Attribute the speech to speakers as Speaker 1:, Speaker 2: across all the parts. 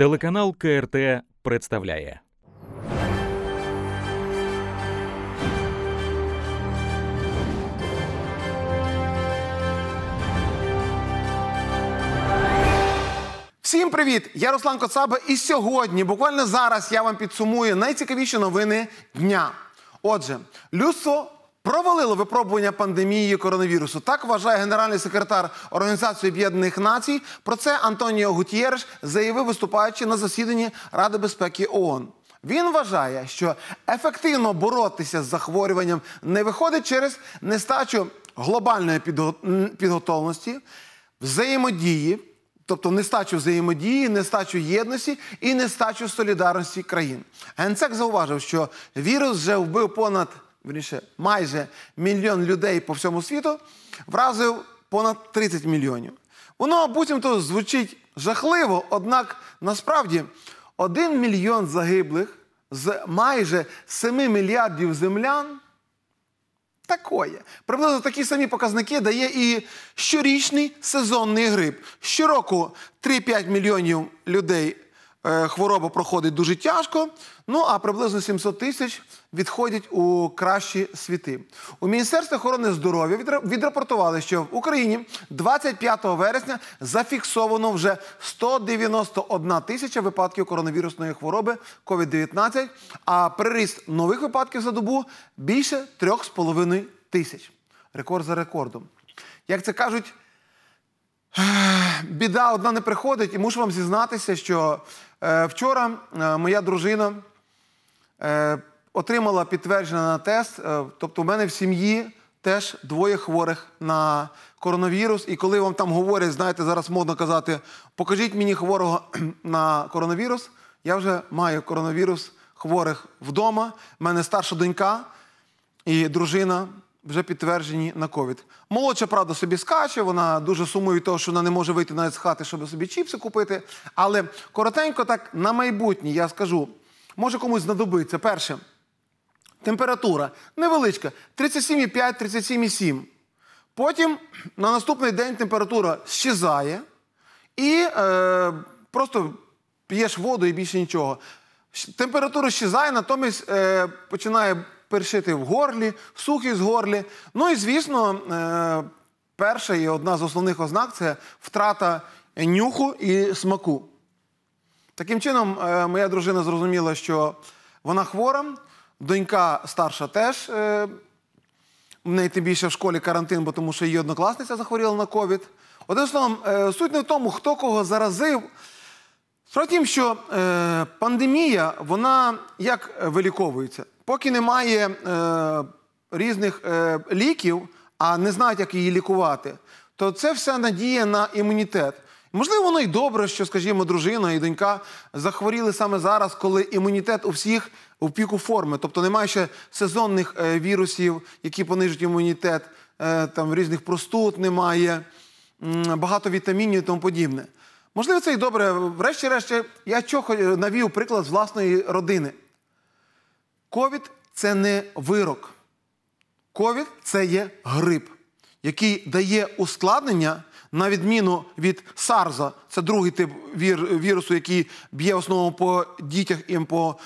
Speaker 1: Телеканал КРТ представляє. Всім привіт! Я Руслан Коцаба. І сьогодні, буквально зараз, я вам підсумую найцікавіші новини дня. Отже, люсо Провалило випробування пандемії коронавірусу. Так вважає генеральний секретар Організації Об'єднаних Націй. Про це Антоніо Гутієреш заявив, виступаючи на засіданні Ради безпеки ООН. Він вважає, що ефективно боротися з захворюванням не виходить через нестачу глобальної підго... взаємодії, тобто нестачу взаємодії, нестачу єдності і нестачу солідарності країн. Генсек зауважив, що вірус вже вбив понад верніше, майже мільйон людей по всьому світу, вразив понад 30 мільйонів. Воно буцімто звучить жахливо, однак насправді 1 мільйон загиблих з майже 7 мільярдів землян такое. Приблизно такі самі показники дає і щорічний сезонний грип. Щороку 3-5 мільйонів людей Е, хвороба проходить дуже тяжко. Ну а приблизно 700 тисяч відходять у кращі світи. У міністерстві охорони здоров'я відрапортували, що в Україні 25 вересня зафіксовано вже 191 тисяча випадків коронавірусної хвороби COVID-19, а приріст нових випадків за добу більше 3,5 тисяч. Рекорд за рекордом. Як це кажуть, біда одна не приходить, і мушу вам зізнатися, що Е, вчора е, моя дружина е, отримала підтвердження на тест, тобто в мене в сім'ї теж двоє хворих на коронавірус. І коли вам там говорять, знаєте, зараз модно казати, покажіть мені хворого на коронавірус, я вже маю коронавірус хворих вдома. У мене старша донька і дружина вже підтверджені на ковід. Молодша, правда, собі скаче, вона дуже сумує від того, що вона не може вийти навіть з хати, щоб собі чіпси купити. Але коротенько, так на майбутнє, я скажу, може комусь знадобиться. Перше, температура невеличка 37,5, 37,7. Потім на наступний день температура щезає і е, просто п'єш воду і більше нічого. Температура щезає, натомість е, починає першити в горлі, сух із горлі. Ну і звісно, е, перша і одна з основних ознак це втрата нюху і смаку. Таким чином, е, моя дружина зрозуміла, що вона хвора, донька старша теж. Е, в неї тим більше в школі карантин, бо тому що її однокласниця захворіла на ковід. Одним словом, суть не в тому, хто кого заразив. Справді, в що пандемія, вона як виліковується? поки немає е, різних е, ліків, а не знають, як її лікувати, то це вся надія на імунітет. Можливо, воно й добре, що, скажімо, дружина і донька захворіли саме зараз, коли імунітет у всіх у піку форми, тобто немає ще сезонних е, вірусів, які понижують імунітет, е, там різних простуд немає, багато вітамінів і тому подібне. Можливо, це і добре. врешті решті я чого е, навів приклад з власної родини. Ковід це не вирок. Ковід це є грип, який дає ускладнення, на відміну від Сарза, це другий тип вірусу, який б'є в основному по дітях і по,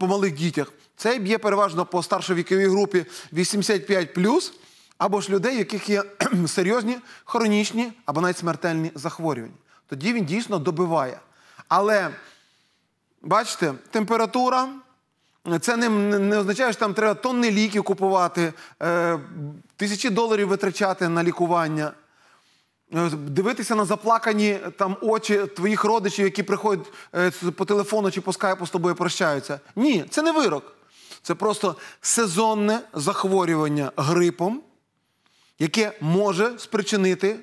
Speaker 1: по малих дітях. Цей б'є переважно по старшовіковій групі 85+, або ж людей, у яких є серйозні хронічні або навіть смертельні захворювання. Тоді він дійсно добиває. Але бачите, температура. Це не, не означає, що там треба тонни ліків купувати, е, тисячі доларів витрачати на лікування, е, дивитися на заплакані е, там очі твоїх родичів, які приходять е, по телефону чи по скайпу з тобою прощаються. Ні, це не вирок. Це просто сезонне захворювання грипом, яке може спричинити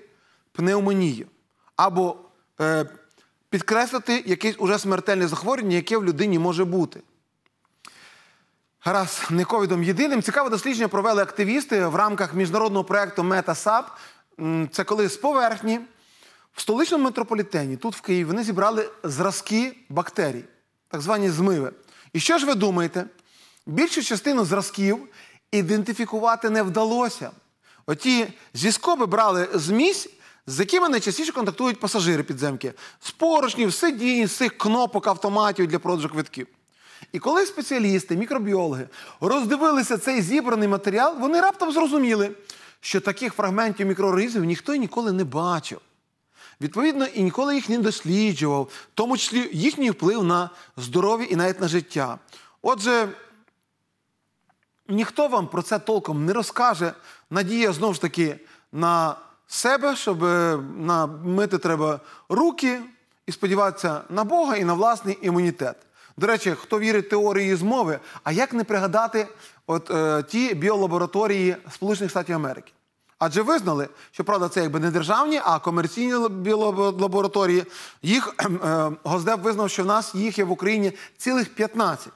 Speaker 1: пневмонію. Або е, підкреслити якесь уже смертельне захворювання, яке в людині може бути. Раз не ковідом єдиним. Цікаве дослідження провели активісти в рамках міжнародного проєкту Метасап. Це коли з поверхні в столичному метрополітені, тут в Києві, вони зібрали зразки бактерій, так звані змиви. І що ж ви думаєте? Більшу частину зразків ідентифікувати не вдалося. Оті зі скоби брали змісь, з якими найчастіше контактують пасажири підземки з поручнів, сидінь, з цих кнопок автоматів для продажу квитків. І коли спеціалісти, мікробіологи роздивилися цей зібраний матеріал, вони раптом зрозуміли, що таких фрагментів мікроорганізмів ніхто і ніколи не бачив. Відповідно, і ніколи їх не досліджував, в тому числі їхній вплив на здоров'я і навіть на життя. Отже, ніхто вам про це толком не розкаже. Надія знову ж таки на себе, щоб е, мити треба руки і сподіватися на Бога і на власний імунітет. До речі, хто вірить теорії змови, а як не пригадати от, е, ті біолабораторії Сполучених Штатів Америки? Адже визнали, що правда, це якби не державні, а комерційні біолабораторії. Їх е, Госдеп визнав, що в нас їх є в Україні цілих 15.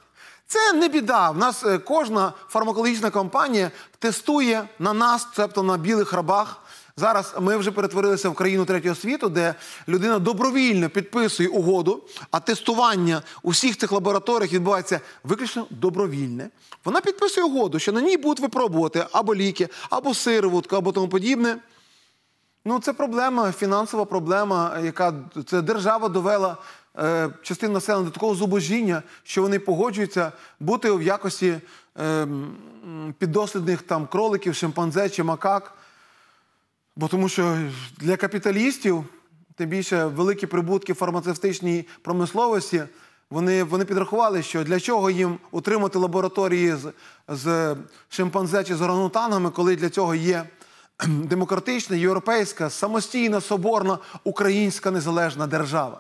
Speaker 1: Це не біда. В нас е, кожна фармакологічна компанія тестує на нас, цебто на білих рабах, Зараз ми вже перетворилися в країну третього світу, де людина добровільно підписує угоду, а тестування у всіх цих лабораторіях відбувається виключно добровільне. Вона підписує угоду, що на ній будуть випробувати або ліки, або сироватку, або тому подібне. Ну, це проблема, фінансова проблема, яка це держава довела е, частину населення до такого зубожіння, що вони погоджуються бути в якості е, піддослідних там кроликів, шимпанзе чи макак. Бо тому що для капіталістів, тим більше великі прибутки фармацевтичній промисловості, вони вони підрахували, що для чого їм утримати лабораторії з з шимпанзе чи з оранутангами, коли для цього є демократична, європейська, самостійна, соборна українська незалежна держава.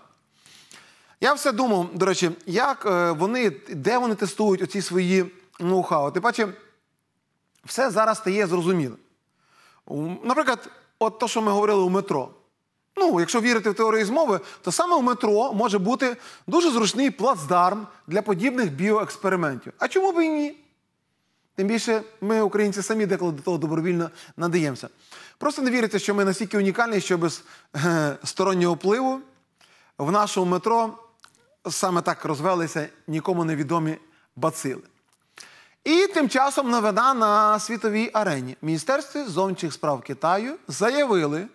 Speaker 1: Я все думав, до речі, як е, вони, де вони тестують оці свої ноу-хау. Ти бачиш, все зараз стає зрозуміло. Наприклад, от те, що ми говорили у метро. Ну, якщо вірити в теорію змови, то саме у метро може бути дуже зручний плацдарм для подібних біоекспериментів. А чому б і ні? Тим більше ми, українці, самі деколи до того добровільно надаємося. Просто не вірите, що ми настільки унікальні, що без е, стороннього впливу в нашому метро саме так розвелися нікому невідомі бацили. І тим часом новина на світовій арені. Міністерстві зовнішніх справ Китаю заявили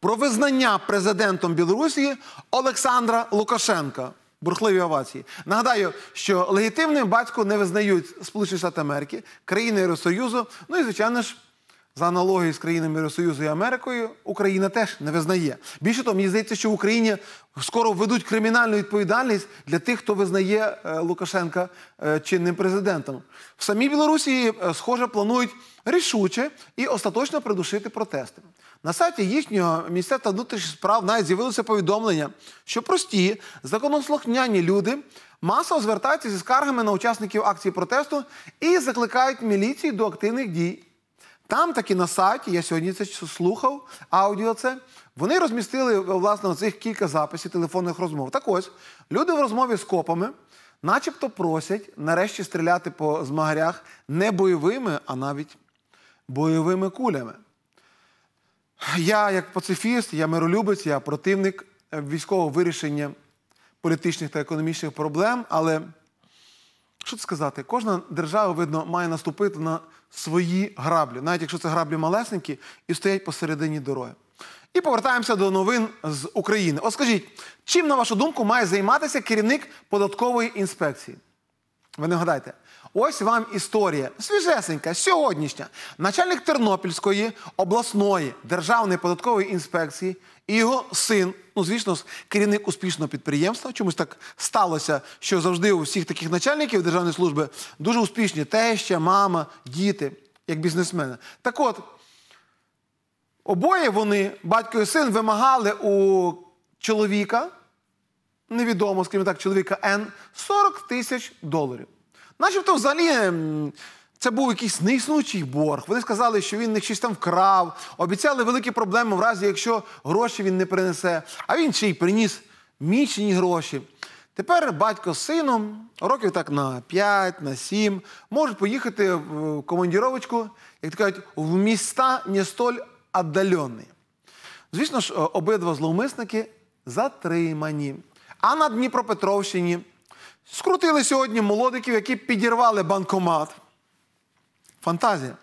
Speaker 1: про визнання президентом Білорусі Олександра Лукашенка. Бурхливі овації. Нагадаю, що легітимним батько не визнають Сполучені Штати Америки, країни Євросоюзу, ну і звичайно ж за аналогією з країнами Євросоюзу і Америкою, Україна теж не визнає. Більше того, мені здається, що в Україні скоро введуть кримінальну відповідальність для тих, хто визнає е, Лукашенка е, чинним президентом. В самій Білорусі, е, схоже, планують рішуче і остаточно придушити протести. На сайті їхнього міністерства внутрішніх справ навіть з'явилося повідомлення, що прості законослухняні люди масово звертаються зі скаргами на учасників акції протесту і закликають міліцію до активних дій. Там таки на сайті, я сьогодні це слухав, аудіо це. Вони розмістили е, власне цих кілька записів телефонних розмов. Так ось люди в розмові з копами, начебто, просять нарешті стріляти по змагарях не бойовими, а навіть бойовими кулями. Я, як пацифіст, я миролюбець, я противник е, військового вирішення політичних та економічних проблем, але що сказати, кожна держава, видно, має наступити на свої граблі, навіть якщо це граблі малесенькі і стоять посередині дороги. І повертаємося до новин з України. От скажіть, чим, на вашу думку, має займатися керівник податкової інспекції? Ви не гадайте. Ось вам історія свіжесенька, сьогоднішня. Начальник Тернопільської обласної державної податкової інспекції і його син, ну звісно, керівник успішного підприємства. Чомусь так сталося, що завжди у всіх таких начальників державної служби дуже успішні теща, мама, діти, як бізнесмени. Так от обоє вони, батько і син, вимагали у чоловіка, невідомо, скажімо так, чоловіка Н 40 тисяч доларів. Начебто, взагалі, це був якийсь неіснуючий борг. Вони сказали, що він них щось там вкрав, обіцяли великі проблеми в разі, якщо гроші він не принесе. А він ще й приніс мічені гроші. Тепер батько з сином, років так на 5, на 7, можуть поїхати в е, командіровочку, як то кажуть, в міста не столь віддалені. Звісно ж, е, обидва зловмисники затримані. А на Дніпропетровщині. Скрутили сьогодні молодиків, які підірвали банкомат. Фантазія.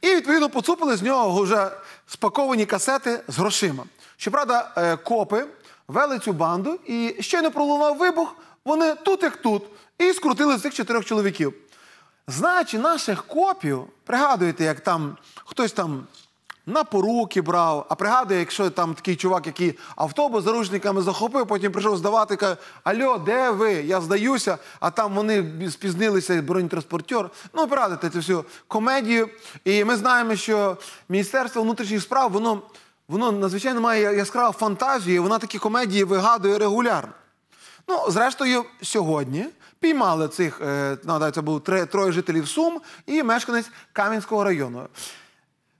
Speaker 1: І, відповідно, поцупили з нього вже спаковані касети з грошима. Щоправда, е, копи вели цю банду і ще не пролунав вибух, вони тут, як тут, і скрутили цих чотирьох чоловіків. Значить, наших копів, пригадуєте, як там хтось там на поруки брав, а пригадує, якщо там такий чувак, який автобус заручниками захопив, потім прийшов здавати, каже, Альо, де ви? Я здаюся, а там вони спізнилися, бронетранспортер. Ну, пригадуйте цю всю комедію. І ми знаємо, що Міністерство внутрішніх справ, воно воно надзвичайно має яскраву фантазію, і вона такі комедії вигадує регулярно. Ну, зрештою, сьогодні піймали цих, е, нагадаю, це було троє жителів Сум і мешканець Кам'янського району.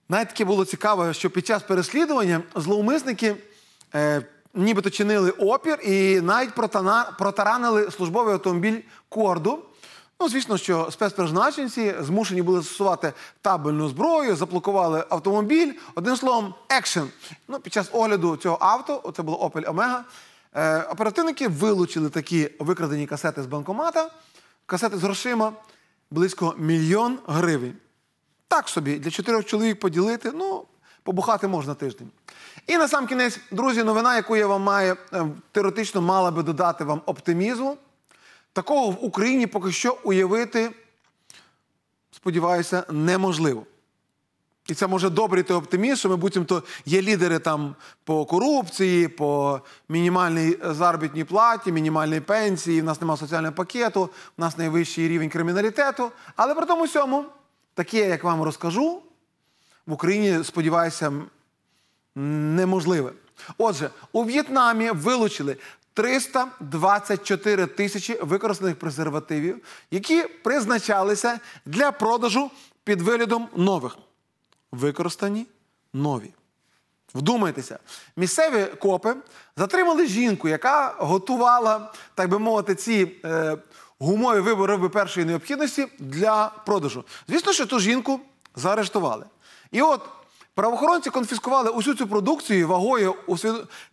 Speaker 1: Навіть таке було цікаво, що під час переслідування зловмисники е, нібито чинили опір і навіть протана, протаранили службовий автомобіль корду. Ну, звісно, що спецпризначенці змушені були застосувати табельну зброю, заблокували автомобіль. Одним словом, екшен. Ну, під час огляду цього авто, це було Opel Omega, е, оперативники вилучили такі викрадені касети з банкомата, касети з грошима близько мільйон гривень так собі, для чотирьох чоловік поділити, ну, побухати можна тиждень. І на сам кінець, друзі, новина, яку я вам маю, е, теоретично мала би додати вам оптимізму. Такого в Україні поки що уявити, сподіваюся, неможливо. І це може добрий той оптиміст, що ми буцімто є лідери там по корупції, по мінімальній заробітній платі, мінімальній пенсії, в нас немає соціального пакету, в нас найвищий рівень криміналітету. Але при тому всьому таке, як вам розкажу, в Україні, сподіваюся, неможливе. Отже, у В'єтнамі вилучили 324 тисячі використаних презервативів, які призначалися для продажу під виглядом нових. Використані нові. Вдумайтеся, місцеві копи затримали жінку, яка готувала, так би мовити, ці е, гумові вибори першої необхідності для продажу. Звісно, що ту жінку заарештували. І от правоохоронці конфіскували усю цю продукцію вагою у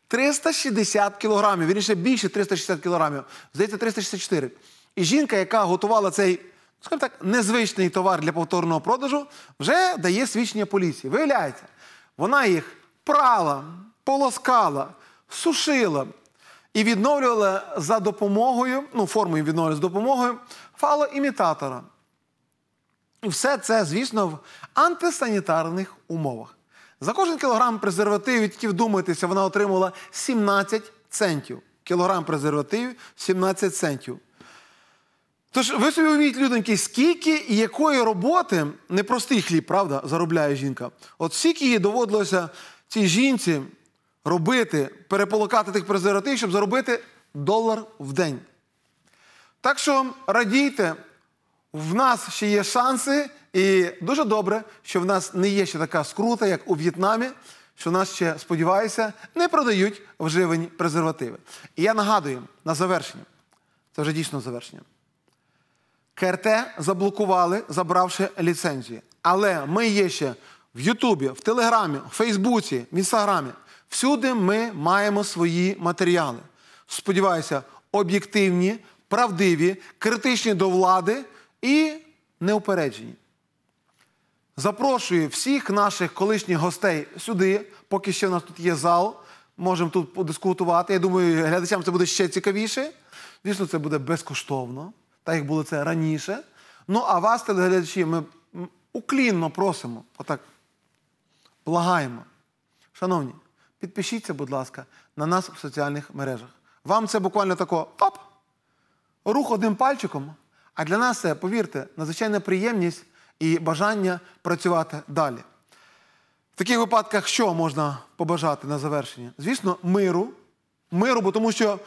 Speaker 1: 360 кілограмів. Він ще більше 360 кілограмів, здається, 364. І жінка, яка готувала цей, скажімо так, незвичний товар для повторного продажу, вже дає свідчення поліції. Виявляється, вона їх прала, полоскала, сушила. І відновлювали за допомогою, ну, формою відновлювали за допомогою фалоімітатора. І все це, звісно, в антисанітарних умовах. За кожен кілограм презервативів, тільки вдумайтеся, вона отримала 17 центів. Кілограм презервативів 17 центів. Тож ви собі уявіть, люденьки, скільки і якої роботи, непростий хліб, правда, заробляє жінка. От скільки їй доводилося цій жінці робити, переполукати тих презервативів, щоб заробити долар в день. Так що радійте, в нас ще є шанси, і дуже добре, що в нас не є ще така скрута, як у В'єтнамі, що нас ще, сподіваюся, не продають вживані презервативи. І я нагадую на завершення, це вже дійсно завершення. КРТ заблокували, забравши ліцензії. Але ми є ще в Ютубі, в Телеграмі, в Фейсбуці, в Інстаграмі. Всюди ми маємо свої матеріали. Сподіваюся, об'єктивні, правдиві, критичні до влади і неупереджені. Запрошую всіх наших колишніх гостей сюди, поки ще в нас тут є зал. Можемо тут подискутувати. Я думаю, глядачам це буде ще цікавіше. Звісно, це буде безкоштовно, так як було це раніше. Ну, а вас, телеглядачі, ми уклінно просимо, отак, благаємо. Шановні підпишіться, будь ласка, на нас в соціальних мережах. Вам це буквально тако оп! Рух одним пальчиком. А для нас це, повірте, надзвичайна приємність і бажання працювати далі. В таких випадках що можна побажати на завершення? Звісно, миру. Миру, бо тому що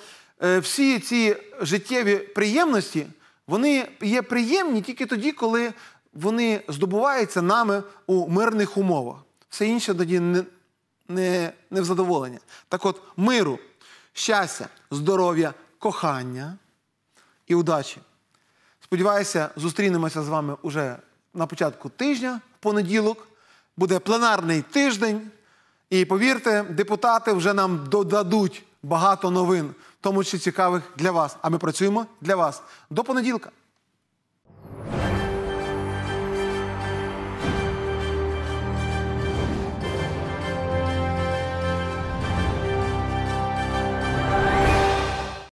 Speaker 1: е, всі ці життєві приємності, вони є приємні тільки тоді, коли вони здобуваються нами у мирних умовах. Все інше тоді не... Не в задоволення. Так от, миру, щастя, здоров'я, кохання і удачі. Сподіваюся, зустрінемося з вами уже на початку тижня, в понеділок. Буде пленарний тиждень. І повірте, депутати вже нам додадуть багато новин, в тому числі цікавих для вас. А ми працюємо для вас. До понеділка.